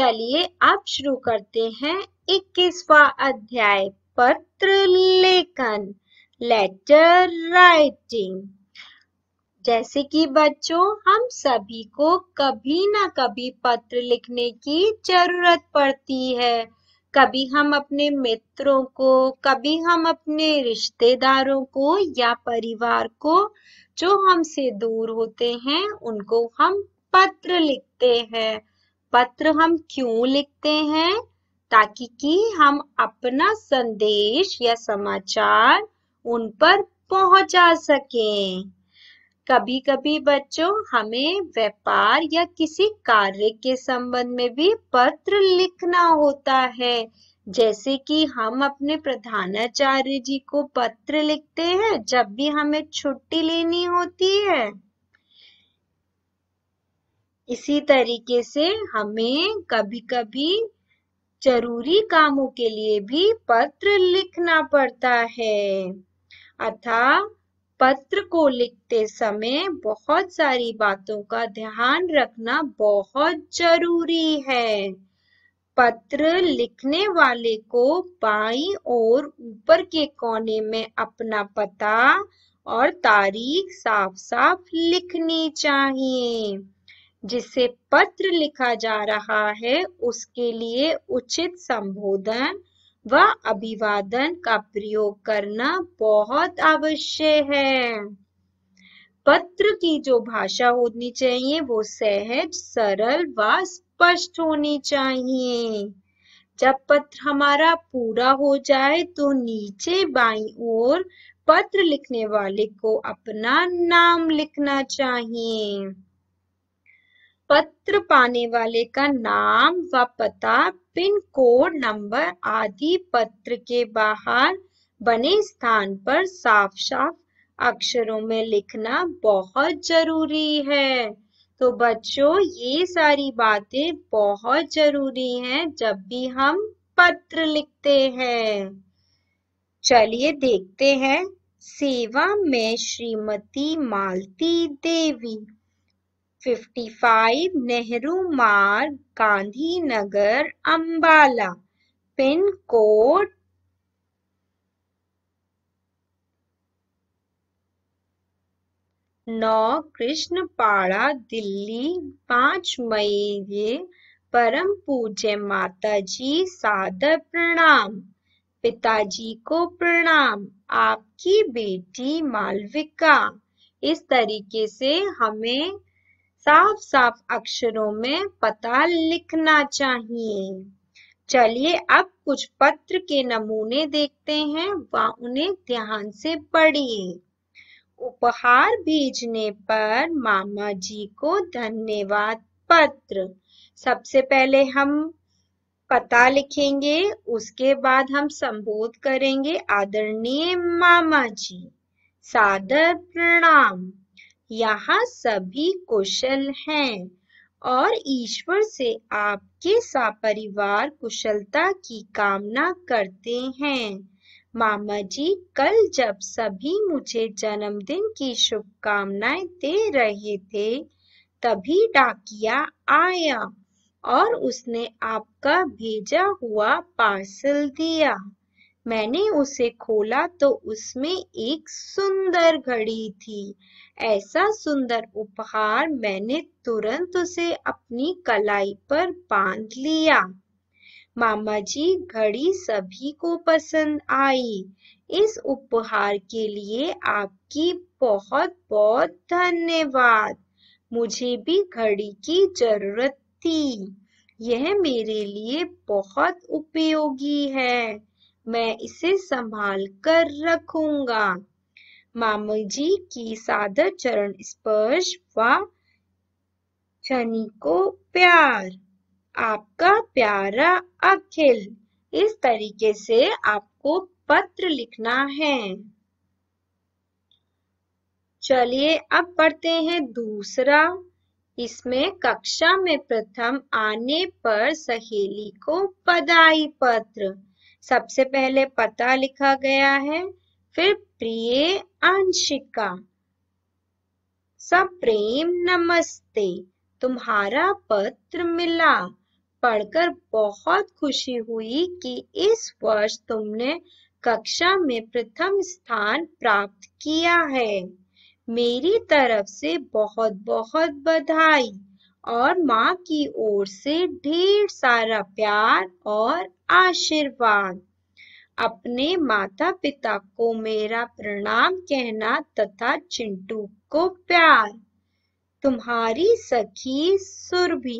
चलिए अब शुरू करते हैं इक्कीसवा अध्याय पत्र लेखन लेटर राइटिंग जैसे कि बच्चों हम सभी को कभी ना कभी पत्र लिखने की जरूरत पड़ती है कभी हम अपने मित्रों को कभी हम अपने रिश्तेदारों को या परिवार को जो हमसे दूर होते हैं उनको हम पत्र लिखते हैं पत्र हम क्यों लिखते हैं ताकि कि हम अपना संदेश या समाचार उन पर पहुंचा सकें कभी कभी बच्चों हमें व्यापार या किसी कार्य के संबंध में भी पत्र लिखना होता है जैसे कि हम अपने प्रधानाचार्य जी को पत्र लिखते हैं जब भी हमें छुट्टी लेनी होती है इसी तरीके से हमें कभी कभी जरूरी कामों के लिए भी पत्र लिखना पड़ता है अथा पत्र को लिखते समय बहुत सारी बातों का ध्यान रखना बहुत जरूरी है पत्र लिखने वाले को बाई और ऊपर के कोने में अपना पता और तारीख साफ साफ लिखनी चाहिए जिसे पत्र लिखा जा रहा है उसके लिए उचित संबोधन व अभिवादन का प्रयोग करना बहुत आवश्यक है पत्र की जो भाषा होनी चाहिए वो सहज सरल व स्पष्ट होनी चाहिए जब पत्र हमारा पूरा हो जाए तो नीचे बाई ओर पत्र लिखने वाले को अपना नाम लिखना चाहिए पत्र पाने वाले का नाम व पता पिन कोड नंबर आदि पत्र के बाहर बने स्थान पर साफ साफ अक्षरों में लिखना बहुत जरूरी है तो बच्चों ये सारी बातें बहुत जरूरी हैं जब भी हम पत्र लिखते हैं चलिए देखते हैं सेवा में श्रीमती मालती देवी 55 नेहरू मार्ग गांधीनगर अंबाला पिन कोड नौ कृष्णपाड़ा दिल्ली पांच मई ये परम पूज्य माता जी सादर प्रणाम पिताजी को प्रणाम आपकी बेटी मालविका इस तरीके से हमें साफ साफ अक्षरों में पता लिखना चाहिए चलिए अब कुछ पत्र के नमूने देखते हैं व उन्हें ध्यान से पढ़िए उपहार भेजने पर मामा जी को धन्यवाद पत्र सबसे पहले हम पता लिखेंगे उसके बाद हम संबोध करेंगे आदरणीय मामा जी सादर प्रणाम यहाँ सभी कुशल हैं और ईश्वर से आपके परिवार कुशलता की कामना करते हैं मामा जी कल जब सभी मुझे जन्मदिन की शुभकामनाएं दे रहे थे तभी डाकिया आया और उसने आपका भेजा हुआ पार्सल दिया मैंने उसे खोला तो उसमें एक सुंदर घड़ी थी ऐसा सुंदर उपहार मैंने तुरंत उसे अपनी कलाई पर बांध लिया मामा जी घड़ी सभी को पसंद आई इस उपहार के लिए आपकी बहुत बहुत धन्यवाद मुझे भी घड़ी की जरूरत थी यह मेरे लिए बहुत उपयोगी है मैं इसे संभाल कर रखूंगा मामू जी की सादर चरण स्पर्श व छनी को प्यार आपका प्यारा अखिल इस तरीके से आपको पत्र लिखना है चलिए अब पढ़ते हैं दूसरा इसमें कक्षा में प्रथम आने पर सहेली को बधाई पत्र सबसे पहले पता लिखा गया है फिर प्रिय अंशिका प्रेम नमस्ते तुम्हारा पत्र मिला पढ़कर बहुत खुशी हुई कि इस वर्ष तुमने कक्षा में प्रथम स्थान प्राप्त किया है मेरी तरफ से बहुत बहुत बधाई और माँ की ओर से ढेर सारा प्यार और आशीर्वाद अपने माता पिता को मेरा प्रणाम कहना तथा चिंटू को प्यार तुम्हारी सखी सुरभि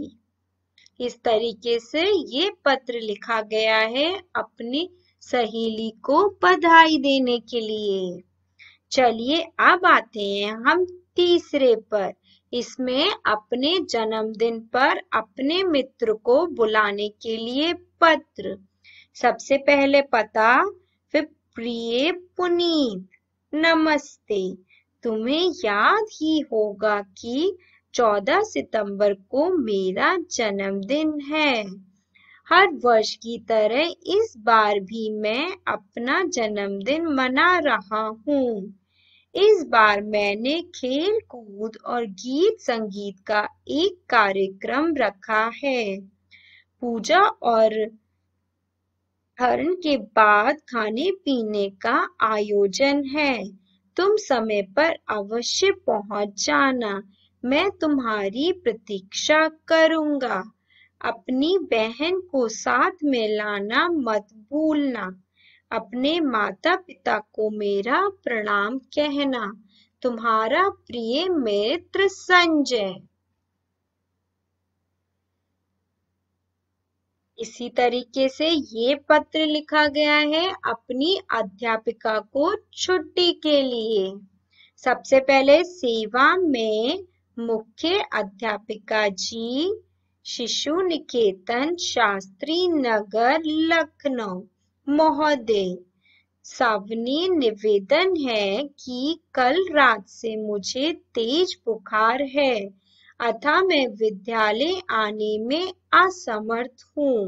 इस तरीके से ये पत्र लिखा गया है अपनी सहेली को बधाई देने के लिए चलिए अब आते हैं हम तीसरे पर इसमें अपने जन्मदिन पर अपने मित्र को बुलाने के लिए पत्र सबसे पहले पता फिर प्रिय पुनीत नमस्ते तुम्हें याद ही होगा कि 14 सितंबर को मेरा जन्मदिन है हर वर्ष की तरह इस बार भी मैं अपना जन्मदिन मना रहा हूँ इस बार मैंने खेल कूद और गीत संगीत का एक कार्यक्रम रखा है पूजा और हरण के बाद खाने पीने का आयोजन है तुम समय पर अवश्य पहुंच जाना मैं तुम्हारी प्रतीक्षा करूंगा अपनी बहन को साथ में लाना मत भूलना अपने माता पिता को मेरा प्रणाम कहना तुम्हारा प्रिय मित्र संजय इसी तरीके से ये पत्र लिखा गया है अपनी अध्यापिका को छुट्टी के लिए सबसे पहले सेवा में मुख्य अध्यापिका जी शिशु निकेतन शास्त्री नगर लखनऊ महोदय सावनी निवेदन है कि कल रात से मुझे तेज बुखार है अथा मैं विद्यालय आने में असमर्थ हूँ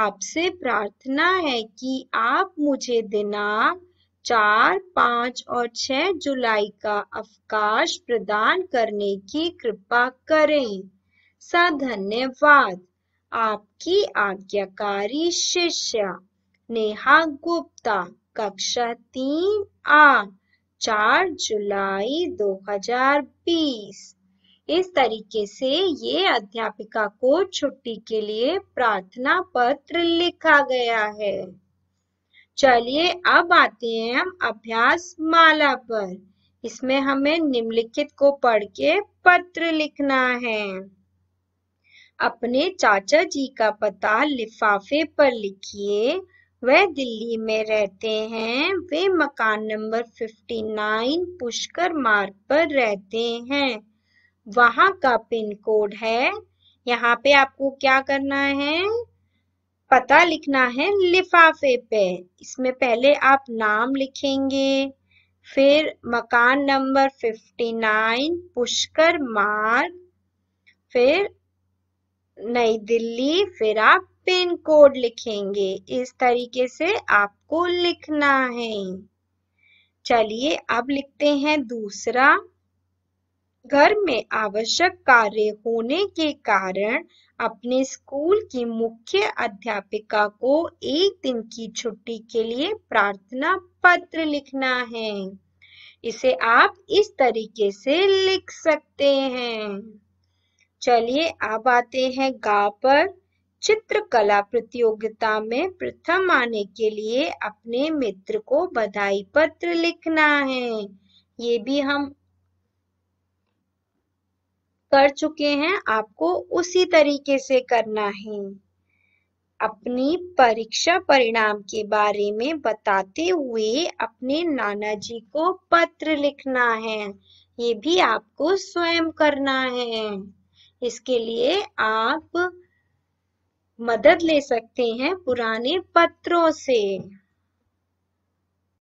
आपसे प्रार्थना है कि आप मुझे दिनांक चार पाँच और छह जुलाई का अवकाश प्रदान करने की कृपा करें सधन्यवाद आपकी आज्ञाकारी शिष्या नेहा गुप्ता कक्षा तीन आ चार जुलाई 2020 इस तरीके से ये अध्यापिका को छुट्टी के लिए प्रार्थना पत्र लिखा गया है चलिए अब आते हैं हम अभ्यास माला पर इसमें हमें निम्नलिखित को पढ़ के पत्र लिखना है अपने चाचा जी का पता लिफाफे पर लिखिए वह दिल्ली में रहते हैं वे मकान नंबर 59 पुष्कर मार्ग पर रहते हैं वहां का पिन कोड है यहाँ पे आपको क्या करना है पता लिखना है लिफाफे पे इसमें पहले आप नाम लिखेंगे फिर मकान नंबर 59 पुष्कर मार्ग फिर नई दिल्ली फिर आप पिन कोड लिखेंगे इस तरीके से आपको लिखना है चलिए अब लिखते हैं दूसरा घर में आवश्यक कार्य होने के कारण अपने स्कूल की मुख्य अध्यापिका को एक दिन की छुट्टी के लिए प्रार्थना पत्र लिखना है इसे आप इस तरीके से लिख सकते हैं चलिए अब आते हैं गा पर चित्रकला प्रतियोगिता में प्रथम आने के लिए अपने मित्र को बधाई पत्र लिखना है ये भी हम कर चुके हैं आपको उसी तरीके से करना है अपनी परीक्षा परिणाम के बारे में बताते हुए अपने नाना जी को पत्र लिखना है ये भी आपको स्वयं करना है इसके लिए आप मदद ले सकते हैं पुराने पत्रों से